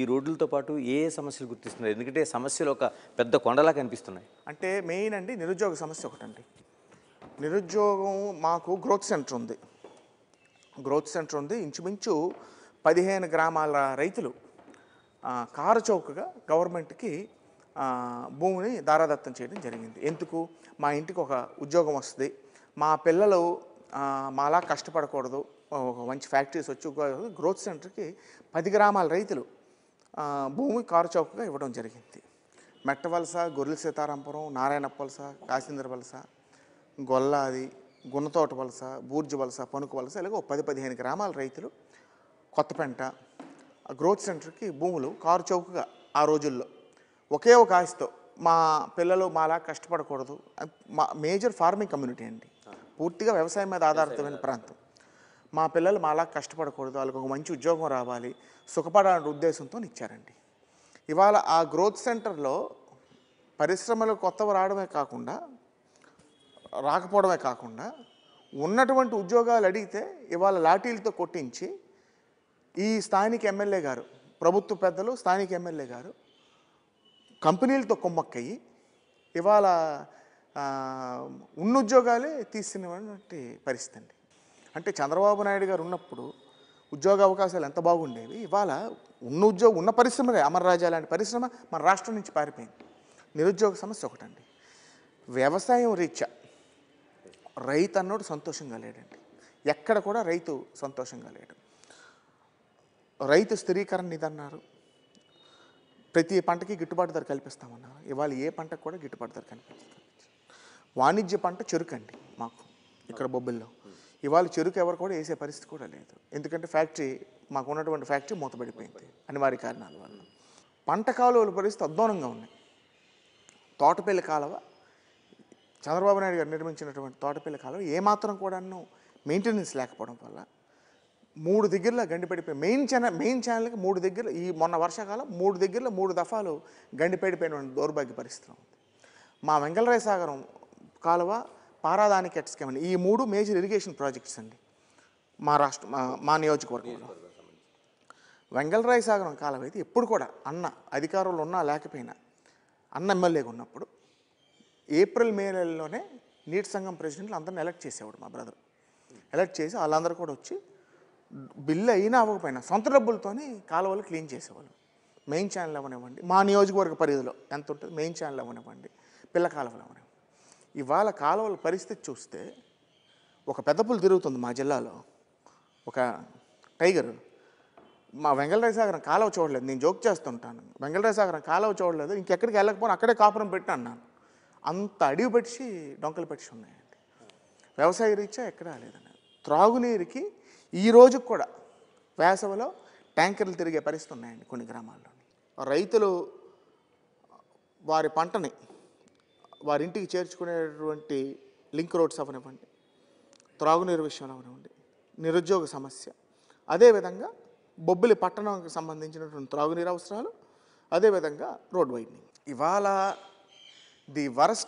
ఈ రోడ్లతో పాటు ఏ సమస్యలు గుర్తిస్తున్నాయి ఎందుకంటే సమస్యలు ఒక పెద్ద కొండలా కనిపిస్తున్నాయి అంటే మెయిన్ అండి నిరుద్యోగ సమస్య ఒకటండి నిరుద్యోగం మాకు గ్రోత్ సెంటర్ ఉంది గ్రోత్ సెంటర్ ఉంది ఇంచుమించు పదిహేను గ్రామాల రైతులు కారు చౌకగా గవర్నమెంట్కి భూమిని దారాదత్తం చేయడం జరిగింది ఎందుకు మా ఇంటికి ఒక ఉద్యోగం వస్తుంది మా పిల్లలు మాలా కష్టపడకూడదు ఒక మంచి ఫ్యాక్టరీస్ వచ్చి గ్రోత్ సెంటర్కి పది గ్రామాల రైతులు భూమి కారుచౌకగా ఇవ్వడం జరిగింది మెట్టవలస గొర్రెల సీతారాంపురం నారాయణ వలస వలస గొల్లాది గున్నతోట వలస బూర్జు వలస పనుకు వలస ఇలాగో పది పదిహేను గ్రామాల రైతులు కొత్తపెంట గ్రోత్ సెంటర్కి భూములు కారు చౌకగా ఆ రోజుల్లో ఒకే ఒక ఆశతో మా పిల్లలు మాలా కష్టపడకూడదు మా మేజర్ ఫార్మింగ్ కమ్యూనిటీ అండి పూర్తిగా వ్యవసాయం మీద ఆధారితమైన ప్రాంతం మా పిల్లలు మాలా కష్టపడకూడదు వాళ్ళకి ఒక మంచి ఉద్యోగం రావాలి సుఖపడాలనే ఉద్దేశంతో ఇచ్చారండి ఇవాళ ఆ గ్రోత్ సెంటర్లో పరిశ్రమలు కొత్తవి రావడమే కాకుండా రాకపోవడమే కాకుండా ఉన్నటువంటి ఉద్యోగాలు అడిగితే ఇవాళ లాఠీలతో కొట్టించి ఈ స్థానిక ఎమ్మెల్యే గారు ప్రభుత్వ పెద్దలు స్థానిక ఎమ్మెల్యే గారు కంపెనీలతో కొమ్మక్కయ్యి ఇవాళ ఉన్న ఉద్యోగాలే తీసినటువంటి పరిస్థితి అండి అంటే చంద్రబాబు నాయుడు గారు ఉన్నప్పుడు ఉద్యోగ అవకాశాలు ఎంత బాగుండేవి ఇవాళ ఉన్న ఉద్యోగం ఉన్న అమర రాజా లాంటి పరిశ్రమ మన రాష్ట్రం నుంచి పారిపోయింది నిరుద్యోగ సమస్య ఒకటండి వ్యవసాయం రీత్యా రైతు అన్నోడు సంతోషంగా లేడండి ఎక్కడ కూడా రైతు సంతోషంగా లేడు రైతు స్థిరీకరణ నిధన్నారు ప్రతి పంటకి గిట్టుబాటు ధర కల్పిస్తామన్నారు ఇవాళ ఏ పంటకు కూడా గిట్టుబాటు ధర కనిపిస్తుంది వాణిజ్య పంట చెరుకండి మాకు ఇక్కడ బొబ్బిల్లో ఇవాళ చెరుకు ఎవరు కూడా వేసే పరిస్థితి కూడా లేదు ఎందుకంటే ఫ్యాక్టరీ మాకు ఉన్నటువంటి ఫ్యాక్టరీ మూతబడిపోయింది వారి కారణాల వల్ల పంట కాలువల పరిస్థితి అద్వానంగా ఉన్నాయి తోటపల్లి కాలువ చంద్రబాబు నాయుడు గారు నిర్మించినటువంటి తోటపల్లి కాలువ ఏమాత్రం కూడాను మెయింటెనెన్స్ లేకపోవడం వల్ల మూడు దగ్గరలో గండిపడిపోయి మెయిన్ ఛానల్ మెయిన్ ఛానల్కి మూడు దగ్గర ఈ మొన్న వర్షాకాలం మూడు దగ్గరలో మూడు దఫాలు గండిపడిపోయిన దౌర్భాగ్య పరిస్థితి ఉంది మా వెంకలరాయ సాగరం కాలువ పారాదానికి అండి ఈ మూడు మేజర్ ఇరిగేషన్ ప్రాజెక్ట్స్ అండి మా రాష్ట్ర మా నియోజకవర్గంలో వెంగళరాయ సాగరం కాలం అయితే ఎప్పుడు కూడా అన్న అధికారంలో ఉన్నా లేకపోయినా అన్న ఎమ్మెల్యేగా ఉన్నప్పుడు ఏప్రిల్ మే నెలలోనే నీటి సంఘం ప్రెసిడెంట్లు అందరిని ఎలక్ట్ చేసేవాడు మా బ్రదర్ ఎలక్ట్ చేసి వాళ్ళందరూ కూడా వచ్చి బిల్లు అయినా అవ్వకపోయినా సొంత డబ్బులతోనే కాలువలు క్లీన్ చేసేవాళ్ళు మెయిన్ ఛానల్ అవ్వనివ్వండి మా నియోజకవర్గ పరిధిలో ఎంత ఉంటుంది మెయిన్ ఛానల్ అవ్వనివ్వండి పిల్ల కాలువలు అవ్వనివ్వండి ఇవాళ కాలువల పరిస్థితి చూస్తే ఒక పెద్ద పులి తిరుగుతుంది మా జిల్లాలో ఒక టైగర్ మా వెంకటరాయసాగరం కాలువ చూడలేదు నేను జోక్ చేస్తుంటాను వెంకటరాయసాగరం కాలువ చూడలేదు ఇంకెక్కడికి వెళ్ళకపోయినా అక్కడే కాపురం పెట్టి అన్నాను అంత అడివి పెట్టి డొంకలు పెట్టి ఉన్నాయండి వ్యవసాయ రీత్యా ఎక్కడా లేదండి త్రాగునీరుకి ఈ రోజు కూడా వేసవిలో ట్యాంకర్లు తిరిగే పరిస్థితి ఉన్నాయండి కొన్ని గ్రామాల్లో రైతులు వారి పంటని వారింటికి చేర్చుకునేటువంటి లింక్ రోడ్స్ అవనివ్వండి త్రాగునీరు విషయంలో అవనివ్వండి నిరుద్యోగ సమస్య అదేవిధంగా బొబ్బిలి పట్టణంకి సంబంధించినటువంటి త్రాగునీరు అవసరాలు అదేవిధంగా రోడ్ వైడ్నింగ్ ఇవాళ ది వరస్ట్